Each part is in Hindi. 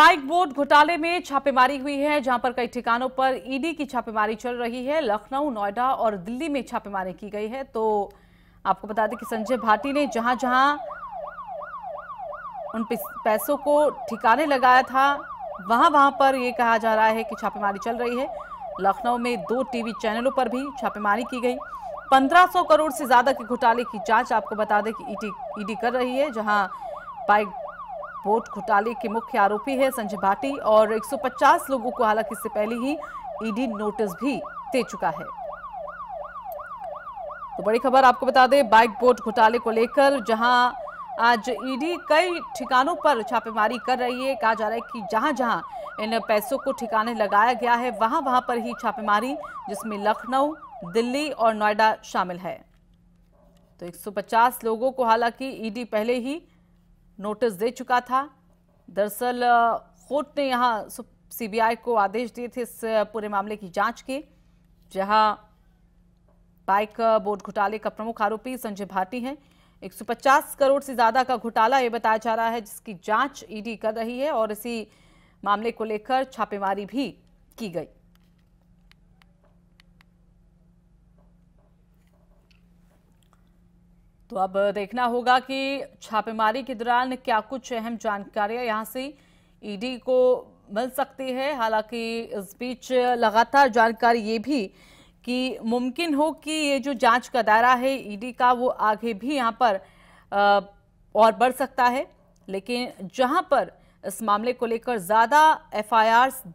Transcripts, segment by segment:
बाइक बोर्ड घोटाले में छापेमारी हुई है जहां पर कई ठिकानों पर ईडी की छापेमारी चल रही है लखनऊ नोएडा और दिल्ली में छापेमारी की गई है तो आपको बता दें कि संजय भाटी ने जहां जहां उन पैसों को ठिकाने लगाया था वहां वहां पर ये कहा जा रहा है कि छापेमारी चल रही है लखनऊ में दो टीवी चैनलों पर भी छापेमारी की गई 1500 करोड़ से ज्यादा के घोटाले की जांच आपको बता दें कि ईडी ईडी कर रही है जहां बाइक वोट घोटाले के मुख्य आरोपी है संजय भाटी और 150 लोगों को हालांकि इससे पहले ही ईडी नोटिस भी दे चुका है तो बड़ी खबर आपको बता दें बाइक बोट घोटाले को लेकर जहां आज ईडी कई ठिकानों पर छापेमारी कर रही है कहा जा रहा है कि जहां जहां इन पैसों को ठिकाने लगाया गया है वहां वहां पर ही छापेमारी जिसमें लखनऊ दिल्ली और नोएडा शामिल है तो 150 लोगों को हालांकि ईडी पहले ही नोटिस दे चुका था दरअसल कोर्ट ने यहाँ सीबीआई को आदेश दिए थे इस पूरे मामले की जांच के जहां बाइक बोर्ड घोटाले का प्रमुख आरोपी संजय भाटी हैं 150 करोड़ से ज़्यादा का घोटाला ये बताया जा रहा है जिसकी जांच ईडी कर रही है और इसी मामले को लेकर छापेमारी भी की गई तो अब देखना होगा कि छापेमारी के दौरान क्या कुछ अहम जानकारियां यहां से ईडी को मिल सकती है हालांकि इस बीच लगातार जानकारी ये भी कि मुमकिन हो कि ये जो जांच का दायरा है ईडी का वो आगे भी यहाँ पर और बढ़ सकता है लेकिन जहां पर इस मामले को लेकर ज़्यादा एफ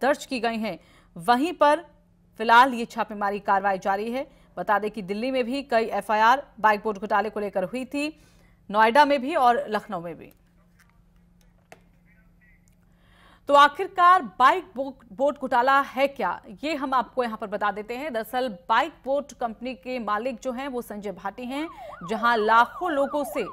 दर्ज की गई हैं वहीं पर फिलहाल ये छापेमारी कार्रवाई जारी है बता दें कि दिल्ली में भी कई एफआईआर बाइक बोर्ड घोटाले को लेकर हुई थी नोएडा में भी और लखनऊ में भी तो आखिरकार बाइक बोट घोटाला है क्या ये हम आपको यहाँ पर बता देते हैं दरअसल बाइक बोट कंपनी के मालिक जो हैं वो संजय भाटी हैं जहां लाखों लोगों से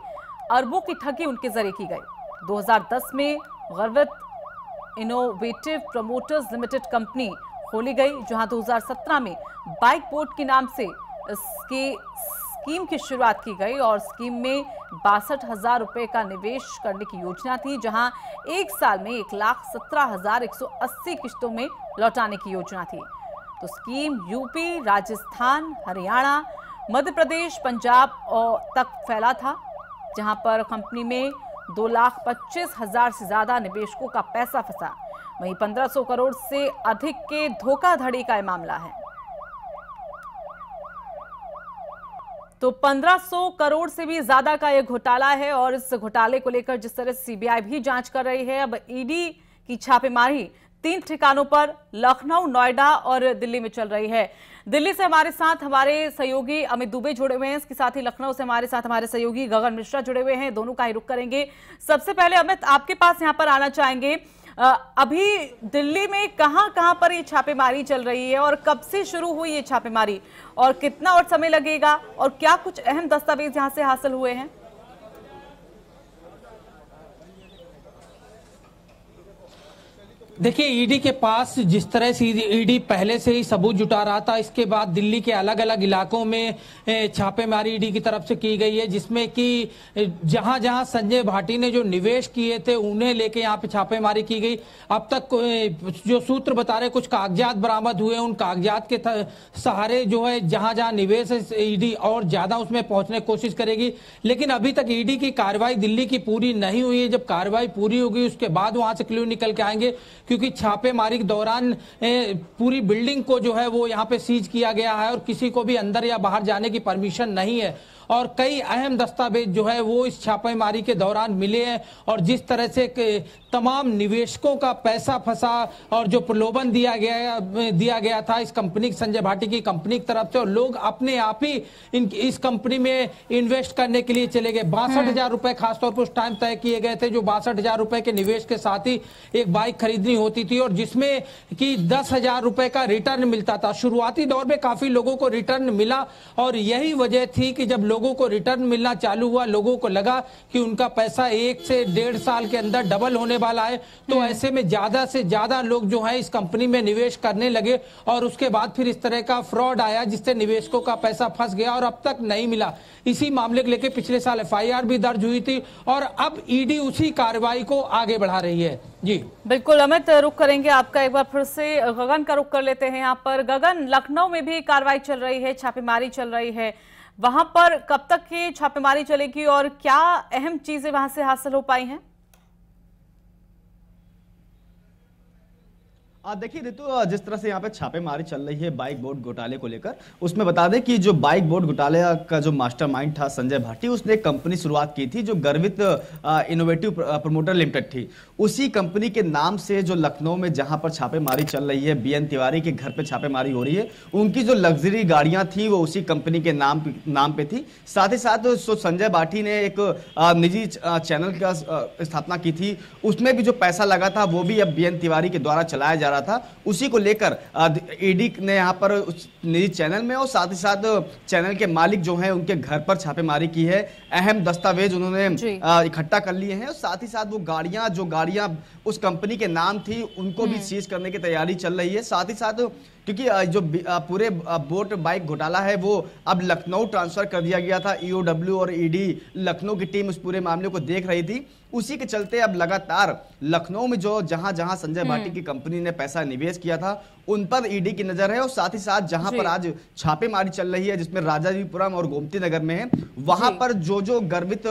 अरबों की ठगी उनके जरिए की गई 2010 में गर्वित इनोवेटिव प्रमोटर्स लिमिटेड कंपनी खोली गई जहां 2017 में बाइक बोर्ड के नाम से इसके स्कीम की शुरुआत की गई और स्कीम में बासठ हजार रुपए का निवेश करने की योजना थी जहां एक साल में एक लाख सत्रह हजार एक सौ अस्सी किश्तों में लौटाने की योजना थी तो स्कीम यूपी राजस्थान हरियाणा मध्य प्रदेश पंजाब और तक फैला था जहां पर कंपनी में दो लाख पच्चीस हजार से ज्यादा निवेशकों का पैसा फंसा वहीं 1500 करोड़ से अधिक के धोखाधड़ी का मामला है तो 1500 करोड़ से भी ज्यादा का यह घोटाला है और इस घोटाले को लेकर जिस तरह सीबीआई भी जांच कर रही है अब ईडी की छापेमारी तीन ठिकानों पर लखनऊ नोएडा और दिल्ली में चल रही है दिल्ली से हमारे साथ हमारे सहयोगी अमित दुबे जुड़े हुए हैं इसके साथ ही लखनऊ से हमारे साथ हमारे सहयोगी गगन मिश्रा जुड़े हुए हैं दोनों का ही रुख करेंगे सबसे पहले अमित आपके पास यहां पर आना चाहेंगे अभी दिल्ली में कहां कहां पर ये छापेमारी चल रही है और कब से शुरू हुई ये छापेमारी और कितना और समय लगेगा और क्या कुछ अहम दस्तावेज यहाँ से हासिल हुए हैं देखिए ईडी e के पास जिस तरह से ईडी e पहले से ही सबूत जुटा रहा था इसके बाद दिल्ली के अलग अलग इलाकों में छापेमारी ईडी e की तरफ से की गई है जिसमें कि जहां जहां संजय भाटी ने जो निवेश किए थे उन्हें लेके यहाँ पे छापेमारी की गई अब तक जो सूत्र बता रहे कुछ कागजात बरामद हुए उन कागजात के सहारे जो है जहां जहां निवेश ईडी और ज्यादा उसमें पहुंचने की कोशिश करेगी लेकिन अभी तक ईडी की कार्रवाई दिल्ली की पूरी नहीं हुई है जब कार्रवाई पूरी होगी उसके बाद वहां से क्ल्यू निकल के आएंगे क्योंकि छापेमारी के दौरान पूरी बिल्डिंग को जो है वो यहाँ पे सीज किया गया है और किसी को भी अंदर या बाहर जाने की परमिशन नहीं है और कई अहम दस्तावेज जो है वो इस छापेमारी के दौरान मिले हैं और जिस तरह से तमाम निवेशकों का पैसा फंसा और जो प्रलोभन दिया गया दिया गया था इस कंपनी संजय भाटी की कंपनी की तरफ से और लोग अपने आप ही इन, इस कंपनी में इन्वेस्ट करने के लिए चले गए बासठ हम्म। हजार रुपए खासतौर पर उस टाइम तय किए गए थे जो बासठ हजार रुपए के निवेश के साथ ही एक बाइक खरीदनी कंपनी होती थी और जिसमें कि दस हजार रुपए का रिटर्न मिलता था शुरुआती दौर में काफी लोगों को रिटर्न मिला और यही वजह थी कि जब लोगों को रिटर्न मिलना चालू हुआ लोगों को लगा कि उनका पैसा एक से डेढ़ साल के अंदर डबल होने वाला है तो हम्म। ऐसे में ज्यादा से ज्यादा लोग जो है इस कंपनी में निवेश करने लगे और उसके बाद फिर इस तरह का फ्रॉड आया जिससे निवेशकों का पैसा फंस गया और अब तक नहीं मिला इसी मामले को लेकर पिछले साल एफ भी दर्ज हुई थी और अब ईडी उसी कार्रवाई को आगे बढ़ा रही है जी बिल्कुल अमित रुक करेंगे आपका एक बार फिर से गगन का रुक कर लेते हैं यहाँ पर गगन लखनऊ में भी कार्रवाई चल रही है छापेमारी चल रही है वहां पर कब तक की छापेमारी चलेगी और क्या अहम चीजें वहां से हासिल हो पाई हैं देखिए ऋतु जिस तरह से यहाँ पे छापेमारी चल रही है बाइक बोर्ड घोटाले को लेकर उसमें बता दें कि जो बाइक बोर्ड घोटाले का जो मास्टरमाइंड था संजय भाटी उसने कंपनी शुरुआत की थी जो गर्वित इनोवेटिव प्रमोटर लिमिटेड थी उसी कंपनी के नाम से जो लखनऊ में जहाँ पर छापेमारी चल रही है बी तिवारी के घर पर छापेमारी हो रही है उनकी जो लग्जरी गाड़ियाँ थी वो उसी कंपनी के नाम नाम पे थी साथ ही साथ संजय भाटी ने एक निजी चैनल का स्थापना की थी उसमें भी जो पैसा लगा था वो भी अब बी तिवारी के द्वारा चलाया जा रहा था उसी को लेकर ईडी e ने यहाँ पर निजी चैनल में और साथ ही साथ चैनल के मालिक जो हैं उनके घर पर छापेमारी की है अहम दस्तावेज उन्होंने इकट्ठा कर लिए हैं और साथ ही साथ वो गाड़ियां जो गाड़ियां उस कंपनी के नाम थी उनको भी हम्म। सीज करने की तैयारी चल रही है साथ ही साथ क्योंकि जो पूरे बोट बाइक घोटाला है वो अब लखनऊ ट्रांसफर कर दिया गया था ईओडब्ल्यू e और ईडी e लखनऊ की टीम उस पूरे मामले को देख रही थी उसी के चलते अब लगातार लखनऊ में जो जहां जहां संजय हम्म। भाटी की कंपनी ने पैसा निवेश किया था उन पर ईडी e की नजर है और साथ ही साथ जहां पर आज छापेमारी चल रही है जिसमें राजाजीपुरम और गोमती नगर में है वहां पर जो जो गर्वित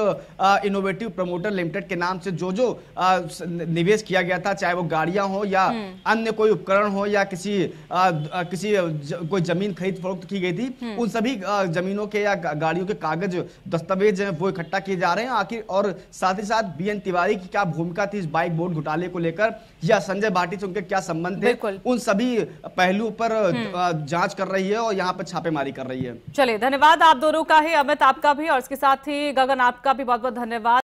इनोवेटिव प्रमोटर लिमिटेड के नाम से जो जो आ, निवेश किया गया था चाहे वो गाड़ियां हो या हम्म। अन्य कोई उपकरण हो या किसी आ, किसी ज, कोई जमीन खरीद फरोख्त की गई थी हम्म। उन सभी जमीनों के या गाड़ियों के कागज दस्तावेज वो इकट्ठा किए जा रहे हैं आखिर और साथ ही साथ बी तिवारी की क्या भूमिका थी इस बाइक बोर्ड घोटाले को लेकर या संजय भाटी से उनके क्या संबंध थे उन सभी पहलू पर हम्म। जांच कर रही है और यहाँ पर छापेमारी कर रही है चलिए धन्यवाद आप दोनों का ही अमित आपका भी और इसके साथ ही गगन आपका भी बहुत बहुत धन्यवाद